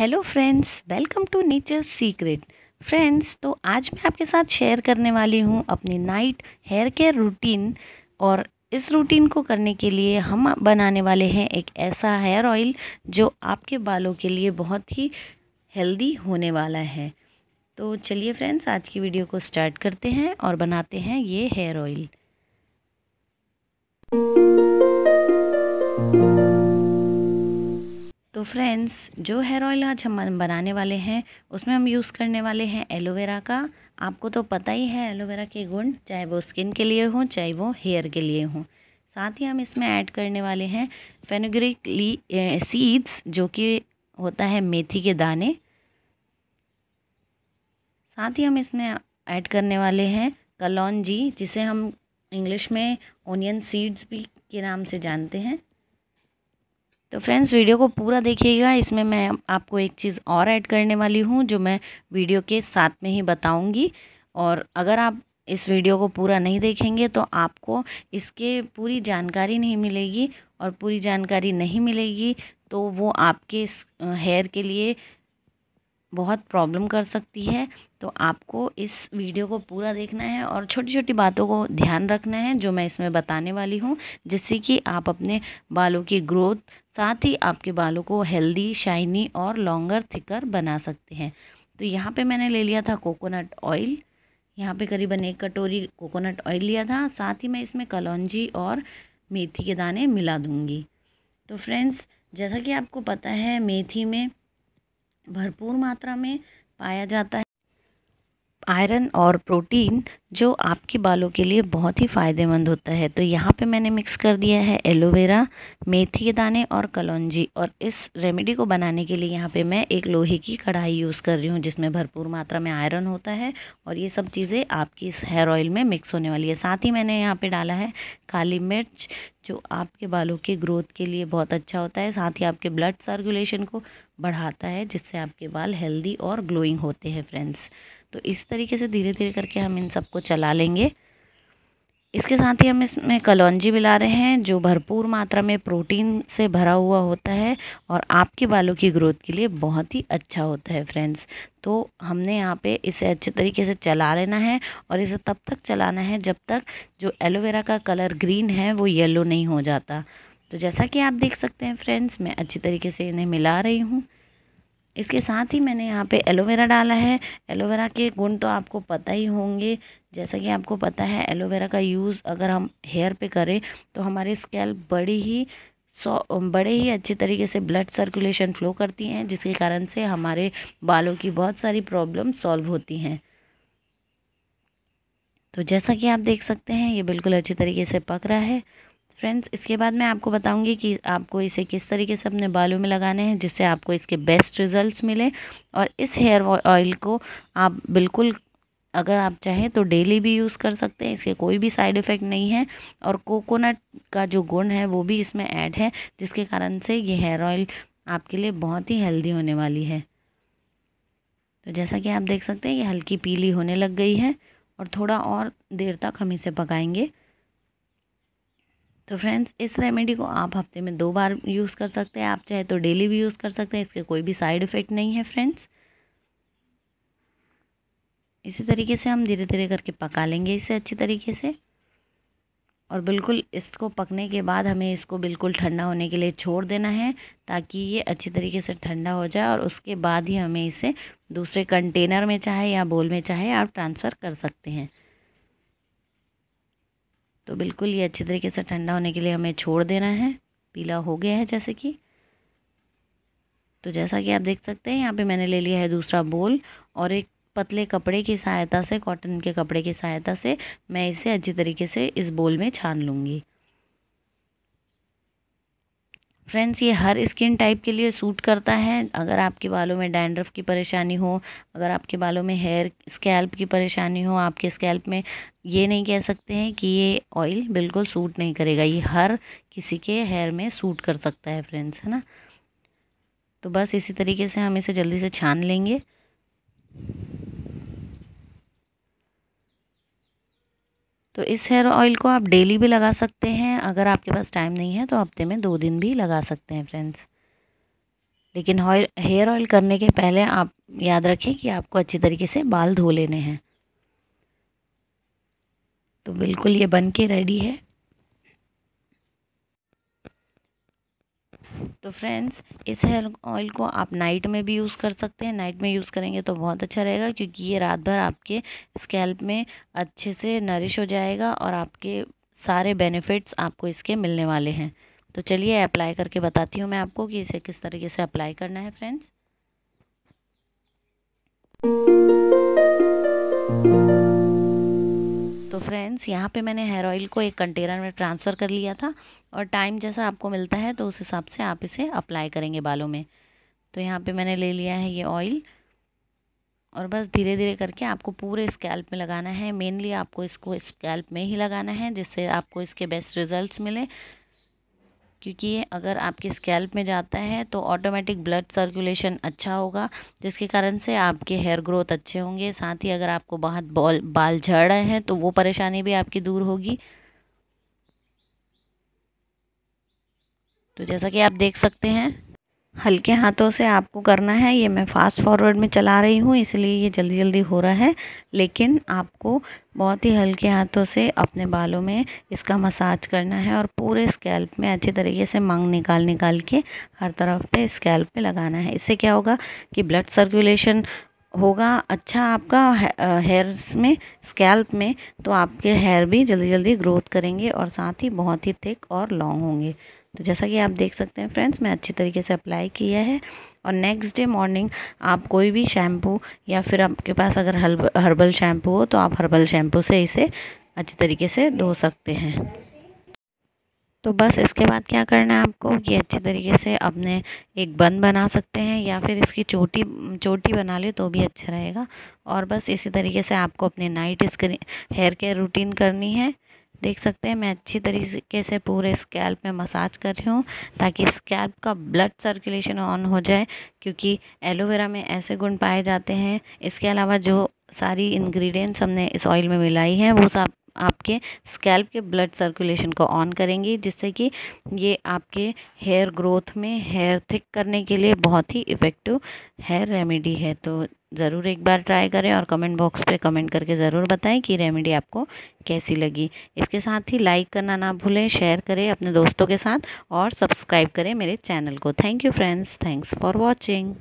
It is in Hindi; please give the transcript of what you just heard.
hello friends welcome to nature secret friends तो आज मैं आपके साथ शेयर करने वाली हूँ अपनी नाइट हेयर केयर रूटीन और इस रूटीन को करने के लिए हम बनाने वाले हैं एक ऐसा हेयर ऑयल जो आपके बालों के लिए बहुत ही हेल्दी होने वाला है तो चलिए फ्रेंड्स आज की वीडियो को स्टार्ट करते हैं और बनाते हैं ये हेयर ऑयल तो फ्रेंड्स जो हेयर ऑयल आज हम बनाने वाले हैं उसमें हम यूज़ करने वाले हैं एलोवेरा का आपको तो पता ही है एलोवेरा के गुण चाहे वो स्किन के लिए हो चाहे वो हेयर के लिए हो साथ ही हम इसमें ऐड करने वाले हैं फेनोग्रिक ली सीड्स जो कि होता है मेथी के दाने साथ ही हम इसमें ऐड करने वाले हैं कलौन जी जिसे हम इंग्लिश में ओनियन सीड्स भी के नाम से जानते हैं तो फ्रेंड्स वीडियो को पूरा देखिएगा इसमें मैं आपको एक चीज़ और ऐड करने वाली हूँ जो मैं वीडियो के साथ में ही बताऊँगी और अगर आप इस वीडियो को पूरा नहीं देखेंगे तो आपको इसके पूरी जानकारी नहीं मिलेगी और पूरी जानकारी नहीं मिलेगी तो वो आपके हेयर के लिए बहुत प्रॉब्लम कर सकती है तो आपको इस वीडियो को पूरा देखना है और छोटी छोटी बातों को ध्यान रखना है जो मैं इसमें बताने वाली हूँ जिससे कि आप अपने बालों की ग्रोथ साथ ही आपके बालों को हेल्दी शाइनी और लॉन्गर थिकर बना सकते हैं तो यहाँ पे मैंने ले लिया था कोकोनट ऑयल यहाँ पे करीबन एक कटोरी कोकोनट ऑयल लिया था साथ ही मैं इसमें कलौजी और मेथी के दाने मिला दूँगी तो फ्रेंड्स जैसा कि आपको पता है मेथी में भरपूर मात्रा में पाया जाता है आयरन और प्रोटीन जो आपके बालों के लिए बहुत ही फ़ायदेमंद होता है तो यहाँ पे मैंने मिक्स कर दिया है एलोवेरा मेथी के दाने और कलौंजी और इस रेमेडी को बनाने के लिए यहाँ पे मैं एक लोहे की कढ़ाई यूज़ कर रही हूँ जिसमें भरपूर मात्रा में आयरन होता है और ये सब चीज़ें आपकी इस हेयर ऑयल में मिक्स होने वाली है साथ ही मैंने यहाँ पर डाला है काली मिर्च जो आपके बालों के ग्रोथ के लिए बहुत अच्छा होता है साथ ही आपके ब्लड सर्कुलेशन को बढ़ाता है जिससे आपके बाल हेल्दी और ग्लोइंग होते हैं फ्रेंड्स तो इस तरीके से धीरे धीरे करके हम इन सबको चला लेंगे इसके साथ ही हम इसमें कलौंजी मिला रहे हैं जो भरपूर मात्रा में प्रोटीन से भरा हुआ होता है और आपके बालों की ग्रोथ के लिए बहुत ही अच्छा होता है फ्रेंड्स तो हमने यहाँ पे इसे अच्छे तरीके से चला लेना है और इसे तब तक चलाना है जब तक जो एलोवेरा का कलर ग्रीन है वो येलो नहीं हो जाता तो जैसा कि आप देख सकते हैं फ्रेंड्स मैं अच्छी तरीके से इन्हें मिला रही हूँ इसके साथ ही मैंने यहाँ पे एलोवेरा डाला है एलोवेरा के गुण तो आपको पता ही होंगे जैसा कि आपको पता है एलोवेरा का यूज़ अगर हम हेयर पे करें तो हमारे स्कैल्प बड़ी ही सौ बड़े ही अच्छे तरीके से ब्लड सर्कुलेशन फ्लो करती हैं जिसके कारण से हमारे बालों की बहुत सारी प्रॉब्लम सॉल्व होती हैं तो जैसा कि आप देख सकते हैं ये बिल्कुल अच्छे तरीके से पक रहा है फ्रेंड्स इसके बाद मैं आपको बताऊंगी कि आपको इसे किस तरीके से अपने बालों में लगाने हैं जिससे आपको इसके बेस्ट रिजल्ट्स मिले और इस हेयर ऑयल को आप बिल्कुल अगर आप चाहें तो डेली भी यूज़ कर सकते हैं इसके कोई भी साइड इफ़ेक्ट नहीं है और कोकोनट का जो गुण है वो भी इसमें ऐड है जिसके कारण से ये हेयर ऑयल आपके लिए बहुत ही हेल्दी होने वाली है तो जैसा कि आप देख सकते हैं ये हल्की पीली होने लग गई है और थोड़ा और देर तक हम इसे पकाएंगे तो फ्रेंड्स इस रेमेडी को आप हफ्ते में दो बार यूज़ कर सकते हैं आप चाहे तो डेली भी यूज़ कर सकते हैं इसके कोई भी साइड इफ़ेक्ट नहीं है फ्रेंड्स इसी तरीके से हम धीरे धीरे करके पका लेंगे इसे अच्छी तरीके से और बिल्कुल इसको पकने के बाद हमें इसको बिल्कुल ठंडा होने के लिए छोड़ देना है ताकि ये अच्छी तरीके से ठंडा हो जाए और उसके बाद ही हमें इसे दूसरे कंटेनर में चाहे या बोल में चाहे आप ट्रांसफ़र कर सकते हैं तो बिल्कुल ये अच्छी तरीके से ठंडा होने के लिए हमें छोड़ देना है पीला हो गया है जैसे कि तो जैसा कि आप देख सकते हैं यहाँ पे मैंने ले लिया है दूसरा बोल और एक पतले कपड़े की सहायता से कॉटन के कपड़े की सहायता से मैं इसे अच्छी तरीके से इस बोल में छान लूँगी फ्रेंड्स ये हर स्किन टाइप के लिए सूट करता है अगर आपके बालों में डैंड्रफ की परेशानी हो अगर आपके बालों में हेयर स्कैल्प की परेशानी हो आपके स्कैल्प में ये नहीं कह सकते हैं कि ये ऑयल बिल्कुल सूट नहीं करेगा ये हर किसी के हेयर में सूट कर सकता है फ्रेंड्स है ना तो बस इसी तरीके से हम इसे जल्दी से छान लेंगे तो इस हेयर ऑयल को आप डेली भी लगा सकते हैं अगर आपके पास टाइम नहीं है तो हफ्ते में दो दिन भी लगा सकते हैं फ्रेंड्स लेकिन हेयर ऑयल करने के पहले आप याद रखें कि आपको अच्छी तरीके से बाल धो लेने हैं तो बिल्कुल ये बन के रेडी है तो फ्रेंड्स इस हेयर ऑयल को आप नाइट में भी यूज़ कर सकते हैं नाइट में यूज़ करेंगे तो बहुत अच्छा रहेगा क्योंकि ये रात भर आपके स्कैल्प में अच्छे से नरिश हो जाएगा और आपके सारे बेनिफिट्स आपको इसके मिलने वाले हैं तो चलिए अप्लाई करके बताती हूँ मैं आपको कि इसे किस तरीके से अप्लाई करना है फ्रेंड्स फ्रेंड्स यहाँ पे मैंने हेयर ऑयल को एक कंटेनर में ट्रांसफ़र कर लिया था और टाइम जैसा आपको मिलता है तो उस हिसाब से आप इसे अप्लाई करेंगे बालों में तो यहाँ पे मैंने ले लिया है ये ऑयल और बस धीरे धीरे करके आपको पूरे स्कैल्प में लगाना है मेनली आपको इसको स्कैल्प में ही लगाना है जिससे आपको इसके बेस्ट रिजल्ट मिले क्योंकि ये अगर आपके स्कैल्प में जाता है तो ऑटोमेटिक ब्लड सर्कुलेशन अच्छा होगा जिसके कारण से आपके हेयर ग्रोथ अच्छे होंगे साथ ही अगर आपको बहुत बॉल बाल झड़ रहे हैं तो वो परेशानी भी आपकी दूर होगी तो जैसा कि आप देख सकते हैं हल्के हाथों से आपको करना है ये मैं फास्ट फॉरवर्ड में चला रही हूँ इसलिए ये जल्दी जल्दी हो रहा है लेकिन आपको बहुत ही हल्के हाथों से अपने बालों में इसका मसाज करना है और पूरे स्कैल्प में अच्छे तरीके से मांग निकाल निकाल के हर तरफ पे स्कैल्प पे लगाना है इससे क्या होगा कि ब्लड सर्कुलेशन होगा अच्छा आपका हेयर्स में स्कैल्प में तो आपके हेयर भी जल्दी जल्दी ग्रोथ करेंगे और साथ ही बहुत ही थिक और लॉन्ग होंगे तो जैसा कि आप देख सकते हैं फ्रेंड्स मैं अच्छी तरीके से अप्लाई किया है और नेक्स्ट डे मॉर्निंग आप कोई भी शैम्पू या फिर आपके पास अगर हर्ब हर्बल शैम्पू हो तो आप हर्बल शैम्पू से इसे अच्छी तरीके से धो सकते हैं तो बस इसके बाद क्या करना है आपको कि अच्छी तरीके से अपने एक बंद बना सकते हैं या फिर इसकी चोटी चोटी बना ले तो भी अच्छा रहेगा और बस इसी तरीके से आपको अपने night screen hair care routine करनी है देख सकते हैं मैं अच्छी तरीके से पूरे स्कैल्प में मसाज कर रही हूँ ताकि स्कैल्प का ब्लड सर्कुलेशन ऑन हो जाए क्योंकि एलोवेरा में ऐसे गुण पाए जाते हैं इसके अलावा जो सारी इंग्रेडिएंट्स हमने इस ऑयल में मिलाई हैं वो सब आपके स्कैल्प के ब्लड सर्कुलेशन को ऑन करेंगी जिससे कि ये आपके हेयर ग्रोथ में हेयर थिक करने के लिए बहुत ही इफ़ेक्टिव हेयर रेमेडी है तो ज़रूर एक बार ट्राई करें और कमेंट बॉक्स पे कमेंट करके ज़रूर बताएं कि रेमेडी आपको कैसी लगी इसके साथ ही लाइक करना ना भूलें शेयर करें अपने दोस्तों के साथ और सब्सक्राइब करें मेरे चैनल को thank you friends thanks for watching